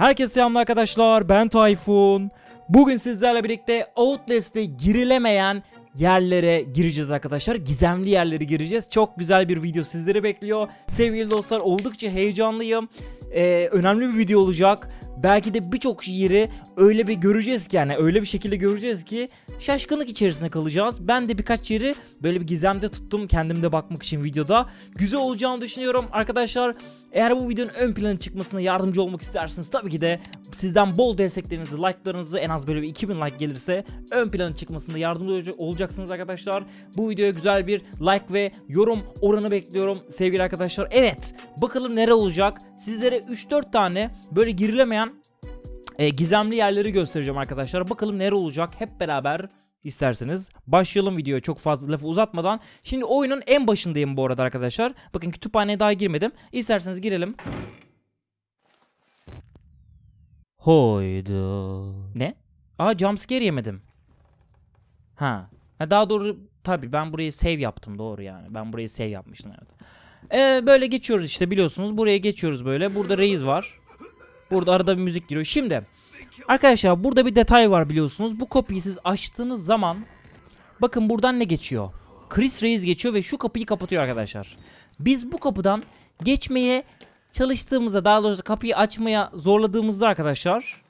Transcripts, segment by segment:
Herkese selam arkadaşlar ben Tayfun. Bugün sizlerle birlikte Outlast'e girilemeyen yerlere gireceğiz arkadaşlar. Gizemli yerlere gireceğiz. Çok güzel bir video sizleri bekliyor. Sevgili dostlar oldukça heyecanlıyım. Ee, önemli bir video olacak. Belki de birçok yeri öyle bir göreceğiz ki yani öyle bir şekilde göreceğiz ki şaşkınlık içerisinde kalacağız. Ben de birkaç yeri böyle bir gizemde tuttum kendimde bakmak için videoda. Güzel olacağını düşünüyorum. Arkadaşlar eğer bu videonun ön plana çıkmasına yardımcı olmak isterseniz tabii ki de sizden bol desteklerinizi, like'larınızı en az böyle bir 2000 like gelirse ön plana çıkmasında yardımcı olacaksınız arkadaşlar. Bu videoya güzel bir like ve yorum oranı bekliyorum sevgili arkadaşlar. Evet bakalım nere olacak. Sizlere 3-4 tane böyle girilemeyen e, gizemli yerleri göstereceğim arkadaşlar. Bakalım nere olacak hep beraber isterseniz. Başlayalım videoya çok fazla lafı uzatmadan. Şimdi oyunun en başındayım bu arada arkadaşlar. Bakın kütüphaneye daha girmedim. İsterseniz girelim. Hoydu. Ne? Aa jumpscare yemedim. Ha. ha daha doğru tabi ben burayı save yaptım doğru yani. Ben burayı save yapmıştım evet. Ee, böyle geçiyoruz işte biliyorsunuz. Buraya geçiyoruz böyle. Burada reis var. Burada arada bir müzik giriyor. Şimdi Arkadaşlar burada bir detay var biliyorsunuz. Bu kapıyı siz açtığınız zaman bakın buradan ne geçiyor? Chris Reis geçiyor ve şu kapıyı kapatıyor arkadaşlar. Biz bu kapıdan geçmeye çalıştığımızda daha doğrusu kapıyı açmaya zorladığımızda arkadaşlar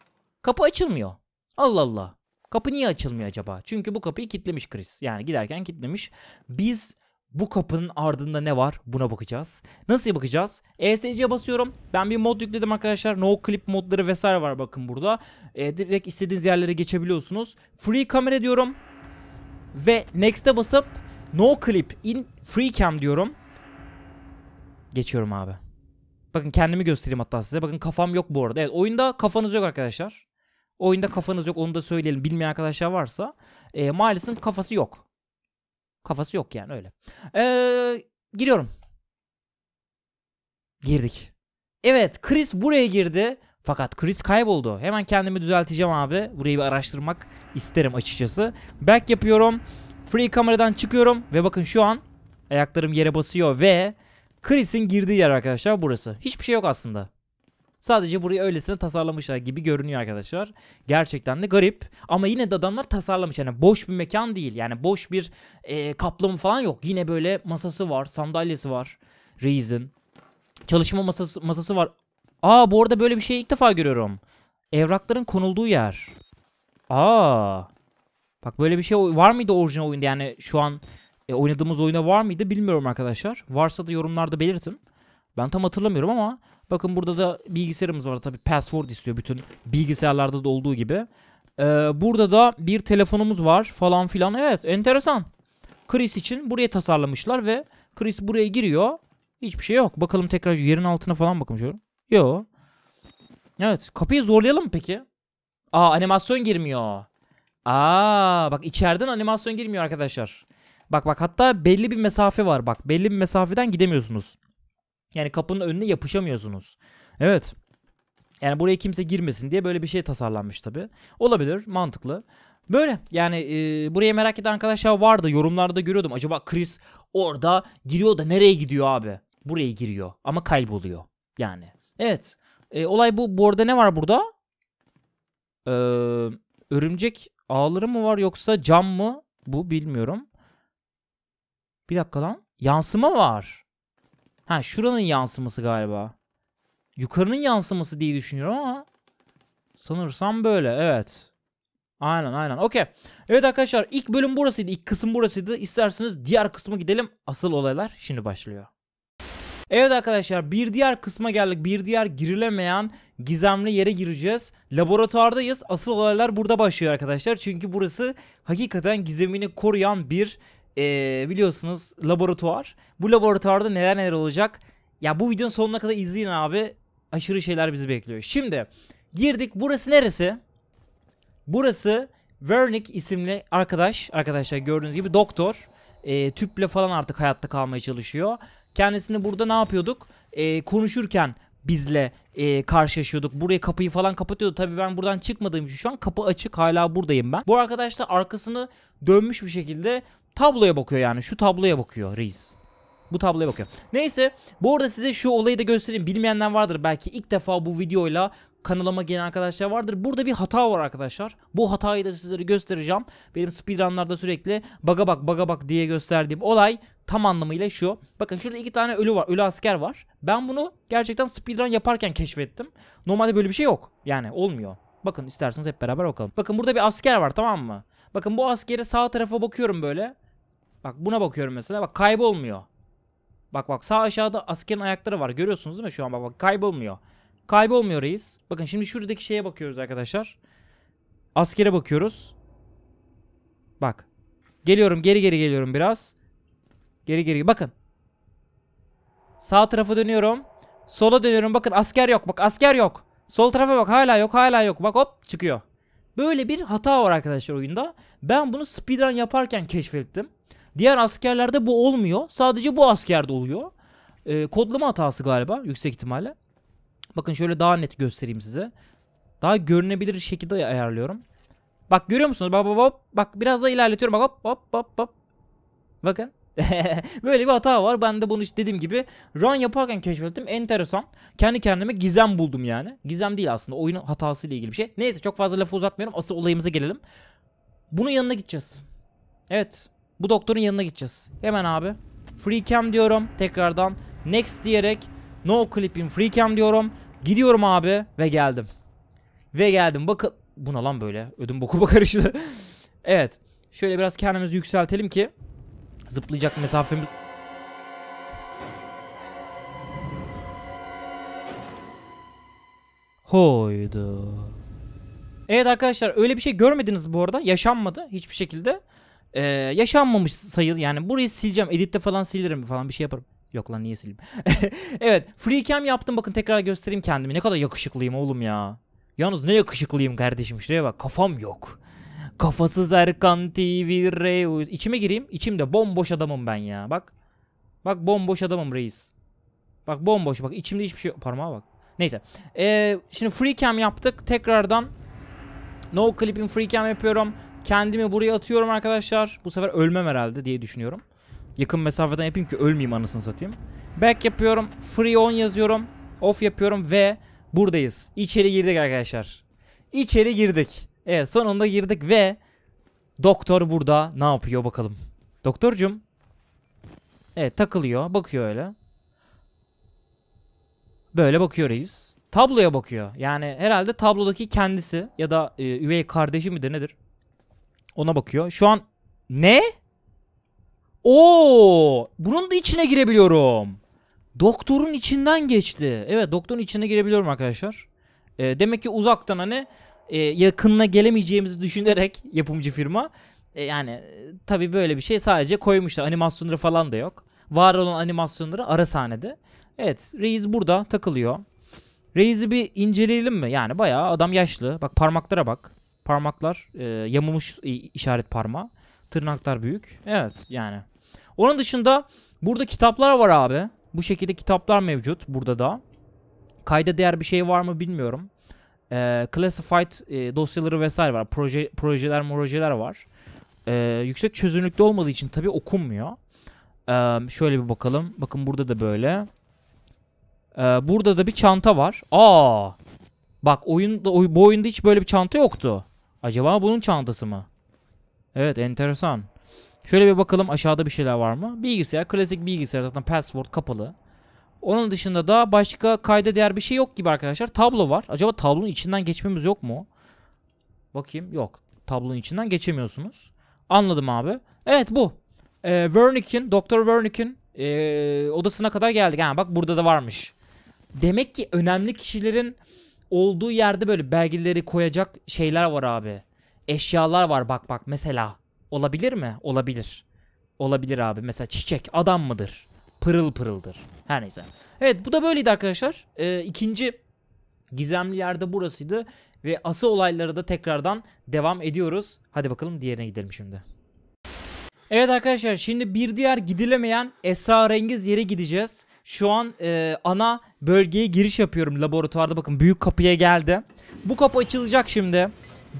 kapı açılmıyor. Allah Allah. Kapı niye açılmıyor acaba? Çünkü bu kapıyı kitlemiş Chris. Yani giderken kitlemiş. Biz bu kapının ardında ne var buna bakacağız. Nasıl bakacağız? ESC'ye basıyorum. Ben bir mod yükledim arkadaşlar. No clip modları vesaire var bakın burada. E, direkt istediğiniz yerlere geçebiliyorsunuz. Free camera diyorum. Ve next'e basıp no clip in free cam diyorum. Geçiyorum abi. Bakın kendimi göstereyim hatta size. Bakın kafam yok bu arada. Evet oyunda kafanız yok arkadaşlar. Oyunda kafanız yok onu da söyleyelim. Bilmeyen arkadaşlar varsa. E, maalesef kafası yok. Kafası yok yani öyle. Ee, giriyorum. Girdik. Evet Chris buraya girdi. Fakat Chris kayboldu. Hemen kendimi düzelteceğim abi. Burayı bir araştırmak isterim açıkçası. Back yapıyorum. Free kameradan çıkıyorum. Ve bakın şu an ayaklarım yere basıyor ve Chris'in girdiği yer arkadaşlar burası. Hiçbir şey yok aslında. Sadece burayı öylesine tasarlamışlar gibi görünüyor arkadaşlar. Gerçekten de garip. Ama yine de adamlar tasarlamış. Yani boş bir mekan değil. Yani boş bir e, kaplama falan yok. Yine böyle masası var, sandalyesi var. Reason. Çalışma masası, masası var. Aa bu arada böyle bir şey ilk defa görüyorum. Evrakların konulduğu yer. Aa. Bak böyle bir şey var mıydı orijinal oyunda? Yani şu an e, oynadığımız oyuna var mıydı bilmiyorum arkadaşlar. Varsa da yorumlarda belirtin. Ben tam hatırlamıyorum ama bakın burada da bilgisayarımız var. tabii password istiyor bütün bilgisayarlarda da olduğu gibi. Ee, burada da bir telefonumuz var falan filan. Evet enteresan. Chris için buraya tasarlamışlar ve Chris buraya giriyor. Hiçbir şey yok. Bakalım tekrar yerin altına falan bakmışıyorum. Yok. Evet. Kapıyı zorlayalım mı peki? Aa animasyon girmiyor. Aa bak içeriden animasyon girmiyor arkadaşlar. Bak bak hatta belli bir mesafe var bak. Belli bir mesafeden gidemiyorsunuz. Yani kapının önüne yapışamıyorsunuz. Evet. Yani buraya kimse girmesin diye böyle bir şey tasarlanmış tabi. Olabilir mantıklı. Böyle yani e, buraya merak eden arkadaşlar vardı yorumlarda görüyordum. Acaba Chris orada giriyor da nereye gidiyor abi? Buraya giriyor ama kayboluyor yani. Evet e, olay bu. Bu arada ne var burada? Ee, örümcek ağları mı var yoksa cam mı? Bu bilmiyorum. Bir dakika lan. Yansıma var. Ha şuranın yansıması galiba. Yukarının yansıması diye düşünüyorum ama sanırsam böyle evet. Aynen aynen okey. Evet arkadaşlar ilk bölüm burasıydı ilk kısım burasıydı. İsterseniz diğer kısma gidelim. Asıl olaylar şimdi başlıyor. Evet arkadaşlar bir diğer kısma geldik. Bir diğer girilemeyen gizemli yere gireceğiz. Laboratuvardayız. Asıl olaylar burada başlıyor arkadaşlar. Çünkü burası hakikaten gizemini koruyan bir ee, biliyorsunuz laboratuvar. Bu laboratuvarda neler neler olacak? Ya bu videonun sonuna kadar izleyin abi. Aşırı şeyler bizi bekliyor. Şimdi girdik. Burası neresi? Burası Vernick isimli arkadaş. Arkadaşlar gördüğünüz gibi doktor. E, tüple falan artık hayatta kalmaya çalışıyor. Kendisini burada ne yapıyorduk? E, konuşurken bizle e, karşılaşıyorduk. Buraya kapıyı falan kapatıyordu. Tabii ben buradan çıkmadığım için şu an kapı açık. Hala buradayım ben. Bu arkadaş da arkasını dönmüş bir şekilde Tabloya bakıyor yani. Şu tabloya bakıyor reis. Bu tabloya bakıyor. Neyse bu arada size şu olayı da göstereyim. Bilmeyenler vardır belki ilk defa bu videoyla kanalıma gelen arkadaşlar vardır. Burada bir hata var arkadaşlar. Bu hatayı da sizlere göstereceğim. Benim speedrunlarda sürekli baga bak baga bak diye gösterdiğim olay tam anlamıyla şu. Bakın şurada iki tane ölü var. Ölü asker var. Ben bunu gerçekten speedrun yaparken keşfettim. Normalde böyle bir şey yok. Yani olmuyor. Bakın isterseniz hep beraber bakalım. Bakın burada bir asker var tamam mı? Bakın bu askeri sağ tarafa bakıyorum böyle. Bak buna bakıyorum mesela. Bak kaybolmuyor. Bak bak sağ aşağıda askerin ayakları var. Görüyorsunuz değil mi şu an? Bak bak kaybolmuyor. Kaybolmuyor reis. Bakın şimdi şuradaki şeye bakıyoruz arkadaşlar. Askere bakıyoruz. Bak. Geliyorum geri geri geliyorum biraz. Geri geri. Bakın. Sağ tarafa dönüyorum. Sola dönüyorum. Bakın asker yok. Bak asker yok. Sol tarafa bak. Hala yok. Hala yok. Bak hop çıkıyor. Böyle bir hata var arkadaşlar oyunda. Ben bunu speedrun yaparken keşfettim. Diğer askerlerde bu olmuyor. Sadece bu askerde oluyor. E, kodlama hatası galiba yüksek ihtimalle. Bakın şöyle daha net göstereyim size. Daha görünebilir şekilde ayarlıyorum. Bak görüyor musunuz? Bak bak bak. Bak biraz daha ilerletiyorum. Bak hop hop hop hop. Bakın. Böyle bir hata var. Ben de bunu işte dediğim gibi run yaparken keşfettim. Enteresan. Kendi kendime gizem buldum yani. Gizem değil aslında. Oyunun hatası ile ilgili bir şey. Neyse çok fazla lafı uzatmıyorum. Asıl olayımıza gelelim. Bunun yanına gideceğiz. Evet. Bu doktorun yanına gideceğiz. Hemen abi. Free cam diyorum. Tekrardan next diyerek no clipping free cam diyorum. Gidiyorum abi ve geldim. Ve geldim. Bakın buna lan böyle ödüm boku karıştı. evet. Şöyle biraz kendimizi yükseltelim ki zıplayacak mesafemiz Hoydu. Evet arkadaşlar öyle bir şey görmediniz bu arada. Yaşanmadı hiçbir şekilde. Ee, yaşanmamış sayıl yani burayı sileceğim editte falan silerim falan bir şey yaparım. Yok lan niye sileyim? evet free cam yaptım bakın tekrar göstereyim kendimi ne kadar yakışıklıyım oğlum ya. Yalnız ne yakışıklıyım kardeşim şuraya bak kafam yok. Kafasız Erkan TV Reus. İçime gireyim. İçimde bomboş adamım ben ya. Bak. Bak bomboş adamım reis. Bak bomboş. Bak içimde hiçbir şey yok. Parmağa bak. Neyse. Ee, şimdi free cam yaptık. Tekrardan No clipping free cam yapıyorum. Kendimi buraya atıyorum arkadaşlar. Bu sefer ölmem herhalde diye düşünüyorum. Yakın mesafeden yapayım ki ölmeyeyim anasını satayım. Back yapıyorum. Free on yazıyorum. Off yapıyorum ve buradayız. İçeri girdik arkadaşlar. İçeri girdik. Evet sonunda girdik ve doktor burada ne yapıyor bakalım. Doktorcum. Evet takılıyor. Bakıyor öyle. Böyle bakıyor reis. Tabloya bakıyor. Yani herhalde tablodaki kendisi ya da e, üvey kardeşi midir nedir? Ona bakıyor. Şu an ne? Oo! Bunun da içine girebiliyorum. Doktorun içinden geçti. Evet doktorun içine girebiliyorum arkadaşlar. E, demek ki uzaktan hani e, yakınına gelemeyeceğimizi düşünerek yapımcı firma e, yani e, tabi böyle bir şey sadece koymuşlar. Animasyonları falan da yok. Var olan animasyonları ara sahnede. Evet Reis burada takılıyor. Reis'i bir inceleyelim mi? Yani bayağı adam yaşlı. Bak parmaklara bak. Parmaklar e, yamulmuş e, işaret parmağı. Tırnaklar büyük. Evet yani. Onun dışında burada kitaplar var abi. Bu şekilde kitaplar mevcut burada da. Kayda değer bir şey var mı bilmiyorum. E, classified e, dosyaları vesaire var. Proje, projeler projeler var. E, yüksek çözünürlükte olmadığı için tabi okunmuyor. E, şöyle bir bakalım. Bakın burada da böyle. E, burada da bir çanta var. Aa. Bak oyunda, oy, bu oyunda hiç böyle bir çanta yoktu. Acaba bunun çantası mı? Evet enteresan. Şöyle bir bakalım aşağıda bir şeyler var mı? Bilgisayar klasik bilgisayar zaten password kapalı. Onun dışında da başka kayda değer bir şey yok gibi arkadaşlar. Tablo var. Acaba tablonun içinden geçmemiz yok mu? Bakayım yok. Tablonun içinden geçemiyorsunuz. Anladım abi. Evet bu. Ee, Wernicke'in, Doktor Wernicke'in e, odasına kadar geldik. Ha, bak burada da varmış. Demek ki önemli kişilerin olduğu yerde böyle belgeleri koyacak şeyler var abi. Eşyalar var bak bak mesela. Olabilir mi? Olabilir. Olabilir abi. Mesela çiçek adam mıdır? Pırıl pırıldır. Her neyse. Evet bu da böyleydi arkadaşlar. Ee, ikinci gizemli yerde burasıydı. Ve asıl olaylara da tekrardan devam ediyoruz. Hadi bakalım diğerine gidelim şimdi. Evet arkadaşlar şimdi bir diğer gidilemeyen esrarengiz yere gideceğiz. Şu an e, ana bölgeye giriş yapıyorum laboratuvarda. Bakın büyük kapıya geldi. Bu kapı açılacak şimdi.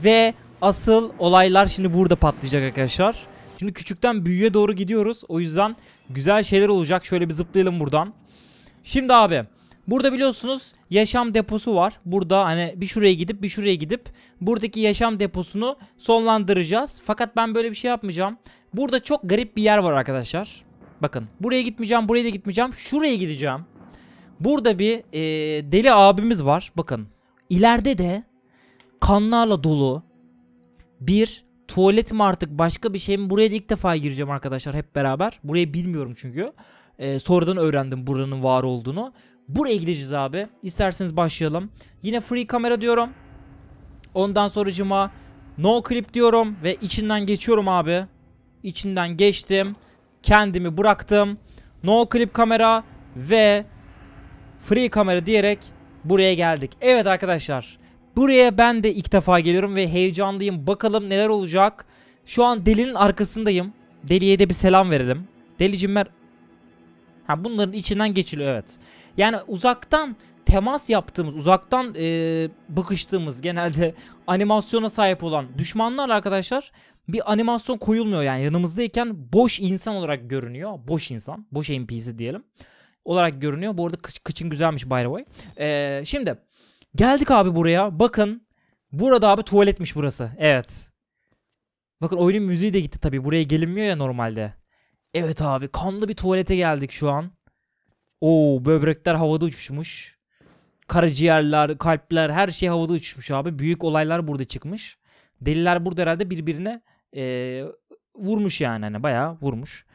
Ve asıl olaylar şimdi burada patlayacak arkadaşlar. Şimdi küçükten büyüğe doğru gidiyoruz. O yüzden güzel şeyler olacak. Şöyle bir zıplayalım buradan. Şimdi abi burada biliyorsunuz yaşam deposu var. Burada hani bir şuraya gidip bir şuraya gidip buradaki yaşam deposunu sonlandıracağız. Fakat ben böyle bir şey yapmayacağım. Burada çok garip bir yer var arkadaşlar. Bakın buraya gitmeyeceğim, buraya da gitmeyeceğim. Şuraya gideceğim. Burada bir e, deli abimiz var. Bakın ileride de kanlarla dolu bir tuvalet mi artık başka bir şey mi? Buraya da ilk defa gireceğim arkadaşlar hep beraber. Burayı bilmiyorum çünkü. E, sonradan öğrendim buranın var olduğunu. Buraya gideceğiz abi. İsterseniz başlayalım. Yine free kamera diyorum. Ondan sonracıma no clip diyorum ve içinden geçiyorum abi. İçinden geçtim kendimi bıraktım. No clip kamera ve free kamera diyerek buraya geldik. Evet arkadaşlar buraya ben de ilk defa geliyorum ve heyecanlıyım. Bakalım neler olacak. Şu an delinin arkasındayım. Deliye de bir selam verelim. Delicim mer... Ha bunların içinden geçiliyor evet. Yani uzaktan temas yaptığımız, uzaktan ee, bakıştığımız genelde animasyona sahip olan düşmanlar arkadaşlar bir animasyon koyulmuyor yani yanımızdayken boş insan olarak görünüyor. Boş insan, boş NPC diyelim. Olarak görünüyor. Bu arada kıç, kıçın güzelmiş by the way. Ee, şimdi geldik abi buraya. Bakın burada abi tuvaletmiş burası. Evet. Bakın oyunun müziği de gitti tabi. Buraya gelinmiyor ya normalde. Evet abi kanlı bir tuvalete geldik şu an. Oo böbrekler havada uçuşmuş. Karaciğerler, kalpler her şey havada uçuşmuş abi. Büyük olaylar burada çıkmış. Deliler burada herhalde birbirine e, vurmuş yani hani bayağı vurmuş.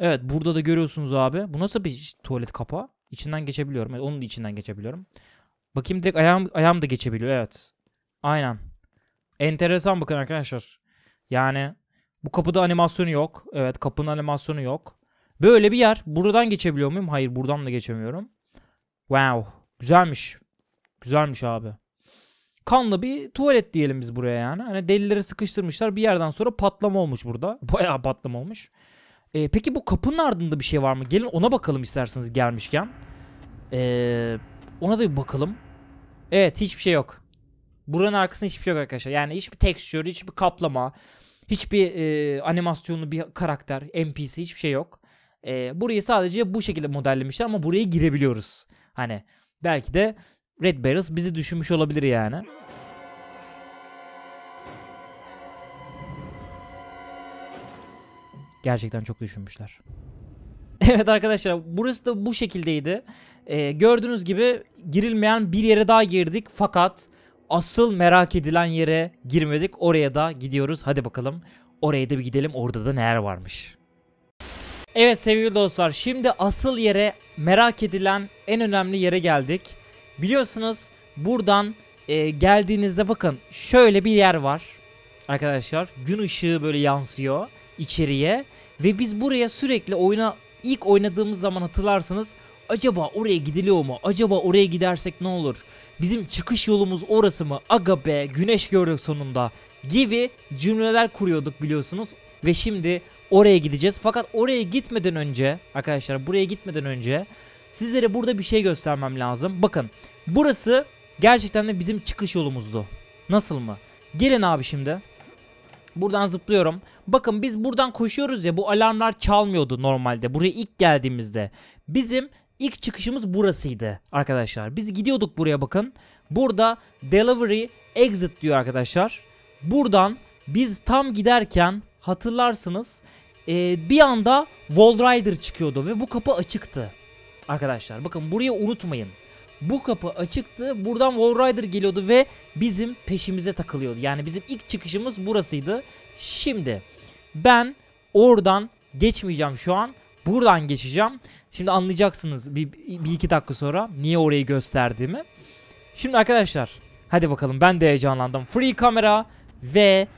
Evet burada da görüyorsunuz abi. Bu nasıl bir tuvalet kapağı? İçinden geçebiliyorum. Evet, onun içinden geçebiliyorum. Bakayım direkt ayağım, ayağım da geçebiliyor evet. Aynen. Enteresan bakın arkadaşlar. Yani bu kapıda animasyonu yok. Evet kapının animasyonu yok. Böyle bir yer. Buradan geçebiliyor muyum? Hayır buradan da geçemiyorum. Wow. Güzelmiş. Güzelmiş abi kanlı bir tuvalet diyelim biz buraya yani. Hani delilleri sıkıştırmışlar bir yerden sonra patlama olmuş burada. Bayağı patlama olmuş. Ee, peki bu kapının ardında bir şey var mı? Gelin ona bakalım isterseniz gelmişken. Ee, ona da bir bakalım. Evet hiçbir şey yok. Buranın arkasında hiçbir şey yok arkadaşlar. Yani hiçbir texture, hiçbir kaplama, hiçbir e, animasyonlu bir karakter, NPC hiçbir şey yok. E, burayı sadece bu şekilde modellemişler ama buraya girebiliyoruz. Hani belki de Red Barrels bizi düşünmüş olabilir yani. Gerçekten çok düşünmüşler. evet arkadaşlar burası da bu şekildeydi. Ee, gördüğünüz gibi girilmeyen bir yere daha girdik fakat asıl merak edilen yere girmedik. Oraya da gidiyoruz. Hadi bakalım oraya da bir gidelim orada da neler varmış. Evet sevgili dostlar şimdi asıl yere merak edilen en önemli yere geldik. Biliyorsunuz buradan e, geldiğinizde bakın şöyle bir yer var. Arkadaşlar gün ışığı böyle yansıyor içeriye ve biz buraya sürekli oyuna ilk oynadığımız zaman hatırlarsanız acaba oraya gidiliyor mu? Acaba oraya gidersek ne olur? Bizim çıkış yolumuz orası mı? Aga be güneş gördük sonunda gibi cümleler kuruyorduk biliyorsunuz. Ve şimdi oraya gideceğiz. Fakat oraya gitmeden önce arkadaşlar buraya gitmeden önce sizlere burada bir şey göstermem lazım. Bakın burası gerçekten de bizim çıkış yolumuzdu. Nasıl mı? Gelin abi şimdi. Buradan zıplıyorum. Bakın biz buradan koşuyoruz ya bu alarmlar çalmıyordu normalde buraya ilk geldiğimizde. Bizim ilk çıkışımız burasıydı arkadaşlar. Biz gidiyorduk buraya bakın. Burada delivery exit diyor arkadaşlar. Buradan biz tam giderken hatırlarsınız ee, bir anda Wall Rider çıkıyordu ve bu kapı açıktı. Arkadaşlar bakın burayı unutmayın. Bu kapı açıktı. Buradan Wall Rider geliyordu ve bizim peşimize takılıyordu. Yani bizim ilk çıkışımız burasıydı. Şimdi ben oradan geçmeyeceğim şu an. Buradan geçeceğim. Şimdi anlayacaksınız bir, bir iki dakika sonra niye orayı gösterdiğimi. Şimdi arkadaşlar hadi bakalım ben de heyecanlandım. Free kamera ve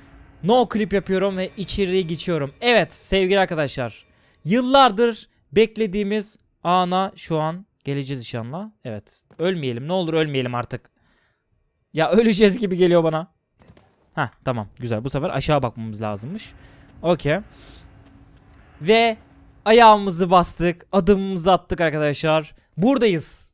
no clip yapıyorum ve içeriye geçiyorum. Evet sevgili arkadaşlar yıllardır beklediğimiz Ana şu an geleceğiz inşallah. Evet. Ölmeyelim. Ne olur ölmeyelim artık. Ya öleceğiz gibi geliyor bana. Ha tamam. Güzel. Bu sefer aşağı bakmamız lazımmış. Okey. Ve ayağımızı bastık. Adımımızı attık arkadaşlar. Buradayız.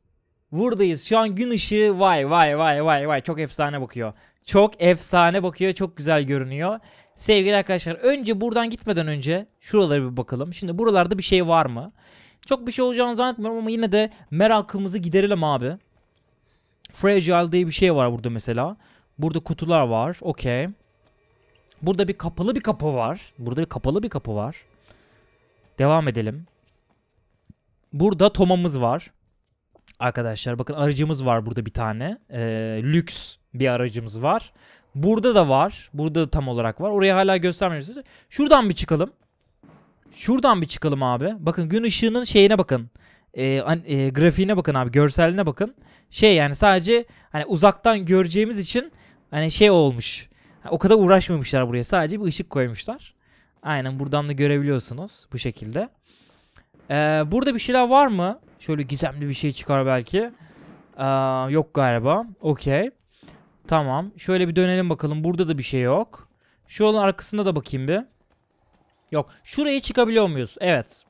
Buradayız. Şu an gün ışığı vay vay vay vay vay çok efsane bakıyor. Çok efsane bakıyor. Çok güzel görünüyor. Sevgili arkadaşlar önce buradan gitmeden önce şuralara bir bakalım. Şimdi buralarda bir şey var mı? Çok bir şey olacağını zannetmiyorum ama yine de merakımızı giderelim abi. Fragile diye bir şey var burada mesela. Burada kutular var. Okey. Burada bir kapalı bir kapı var. Burada bir kapalı bir kapı var. Devam edelim. Burada tomamız var. Arkadaşlar bakın aracımız var burada bir tane. Ee, lüks bir aracımız var. Burada da var. Burada da tam olarak var. Oraya hala göstermiyoruz. Şuradan bir çıkalım. Şuradan bir çıkalım abi. Bakın gün ışığının şeyine bakın. E, e, grafiğine bakın abi. Görseline bakın. Şey yani sadece hani uzaktan göreceğimiz için hani şey olmuş. O kadar uğraşmamışlar buraya. Sadece bir ışık koymuşlar. Aynen buradan da görebiliyorsunuz bu şekilde. Ee, burada bir şeyler var mı? Şöyle gizemli bir şey çıkar belki. Ee, yok galiba. Okey. Tamam. Şöyle bir dönelim bakalım. Burada da bir şey yok. Şu olan arkasında da bakayım bir. Yok. Şuraya çıkabiliyor muyuz? Evet.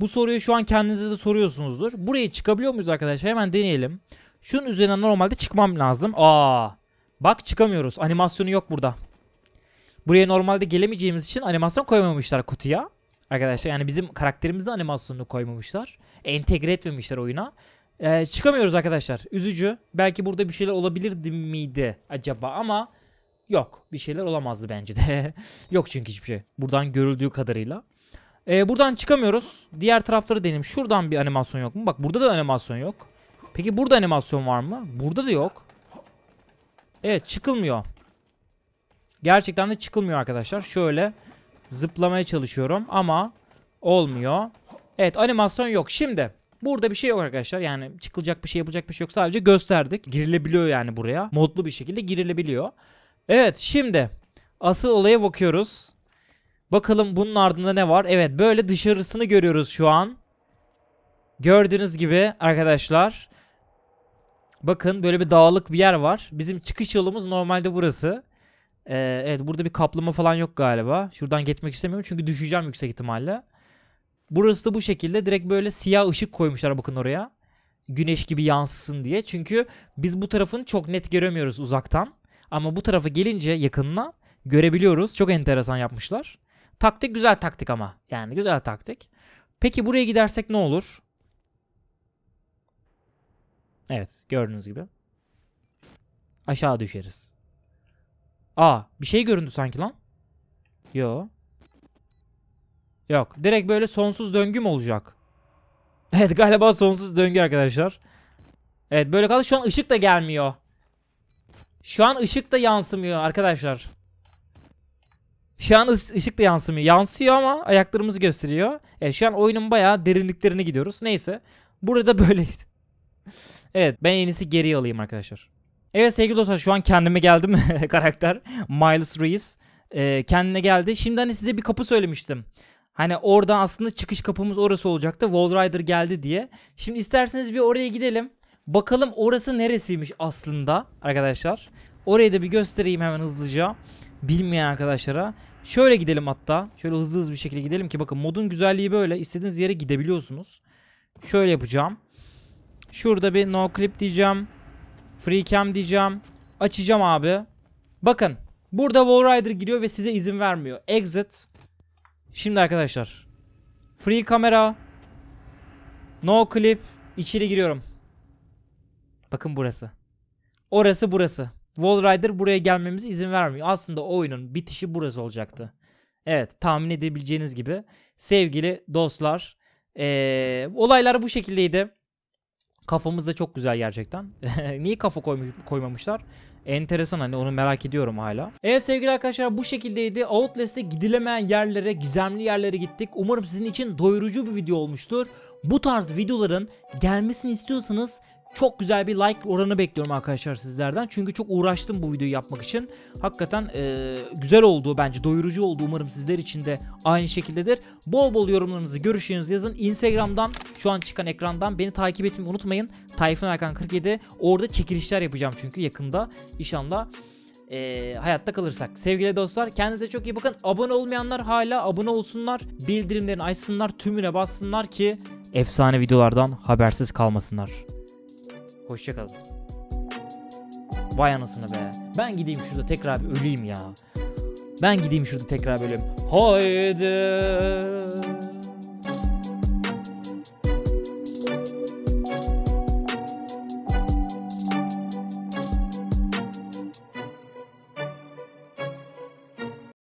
Bu soruyu şu an kendinize de soruyorsunuzdur. Buraya çıkabiliyor muyuz arkadaşlar? Hemen deneyelim. Şunun üzerine normalde çıkmam lazım. Aa. Bak çıkamıyoruz. Animasyonu yok burada. Buraya normalde gelemeyeceğimiz için animasyon koymamışlar kutuya. Arkadaşlar yani bizim karakterimizin animasyonunu koymamışlar. Entegre etmemişler oyuna. Ee, çıkamıyoruz arkadaşlar. Üzücü. Belki burada bir şeyler olabilirdi miydi acaba ama Yok. Bir şeyler olamazdı bence de. Yok çünkü hiçbir şey. Buradan görüldüğü kadarıyla. Ee, buradan çıkamıyoruz. Diğer tarafları deneyim. Şuradan bir animasyon yok mu? Bak burada da animasyon yok. Peki burada animasyon var mı? Burada da yok. Evet çıkılmıyor. Gerçekten de çıkılmıyor arkadaşlar. Şöyle zıplamaya çalışıyorum ama olmuyor. Evet animasyon yok. Şimdi burada bir şey yok arkadaşlar. Yani çıkılacak bir şey yapılacak bir şey yok. Sadece gösterdik. Girilebiliyor yani buraya. Modlu bir şekilde girilebiliyor. Evet şimdi asıl olaya bakıyoruz. Bakalım bunun ardında ne var? Evet böyle dışarısını görüyoruz şu an. Gördüğünüz gibi arkadaşlar. Bakın böyle bir dağlık bir yer var. Bizim çıkış yolumuz normalde burası. Ee, evet burada bir kaplama falan yok galiba. Şuradan geçmek istemiyorum çünkü düşeceğim yüksek ihtimalle. Burası da bu şekilde direkt böyle siyah ışık koymuşlar bakın oraya. Güneş gibi yansısın diye. Çünkü biz bu tarafını çok net göremiyoruz uzaktan. Ama bu tarafa gelince yakınına görebiliyoruz. Çok enteresan yapmışlar. Taktik güzel taktik ama. Yani güzel taktik. Peki buraya gidersek ne olur? Evet gördüğünüz gibi. Aşağı düşeriz. Aa bir şey göründü sanki lan. Yo. Yok direkt böyle sonsuz döngü mü olacak? Evet galiba sonsuz döngü arkadaşlar. Evet böyle kaldı şu an ışık da gelmiyor. Şu an ışık da yansımıyor arkadaşlar. Şu an ışık da yansımıyor. Yansıyor ama ayaklarımızı gösteriyor. Evet şu an oyunun bayağı derinliklerine gidiyoruz. Neyse. Burada böyleydi. evet ben en iyisi geri alayım arkadaşlar. Evet sevgili dostlar şu an kendime geldim karakter. Miles Reese. Ee, kendine geldi. Şimdi hani size bir kapı söylemiştim. Hani orada aslında çıkış kapımız orası olacaktı. Wall Rider geldi diye. Şimdi isterseniz bir oraya gidelim. Bakalım orası neresiymiş aslında arkadaşlar. Orayı da bir göstereyim hemen hızlıca. Bilmeyen arkadaşlara. Şöyle gidelim hatta. Şöyle hızlı hızlı bir şekilde gidelim ki bakın modun güzelliği böyle. İstediğiniz yere gidebiliyorsunuz. Şöyle yapacağım. Şurada bir no clip diyeceğim. Free cam diyeceğim. Açacağım abi. Bakın. Burada Wallrider giriyor ve size izin vermiyor. Exit. Şimdi arkadaşlar. Free kamera. No clip. İçeri giriyorum. Bakın burası. Orası burası. Wall Rider buraya gelmemize izin vermiyor. Aslında oyunun bitişi burası olacaktı. Evet tahmin edebileceğiniz gibi sevgili dostlar ee, olaylar bu şekildeydi. Kafamız da çok güzel gerçekten. Niye kafa koymuş, koymamışlar? Enteresan hani onu merak ediyorum hala. Evet sevgili arkadaşlar bu şekildeydi. Outlast'e gidilemeyen yerlere, gizemli yerlere gittik. Umarım sizin için doyurucu bir video olmuştur. Bu tarz videoların gelmesini istiyorsanız çok güzel bir like oranı bekliyorum arkadaşlar sizlerden. Çünkü çok uğraştım bu videoyu yapmak için. Hakikaten e, güzel oldu bence. Doyurucu oldu. Umarım sizler için de aynı şekildedir. Bol bol yorumlarınızı, görüşlerinizi yazın. Instagram'dan şu an çıkan ekrandan beni takip etmeyi unutmayın. Tayfun Erkan 47. Orada çekilişler yapacağım çünkü yakında. inşallah e, hayatta kalırsak. Sevgili dostlar kendinize çok iyi bakın. Abone olmayanlar hala abone olsunlar. Bildirimlerini açsınlar, tümüne bassınlar ki efsane videolardan habersiz kalmasınlar. Hoşçakalın. Vay anasını be. Ben gideyim şurada tekrar bir öleyim ya. Ben gideyim şurada tekrar bir öleyim. Haydi.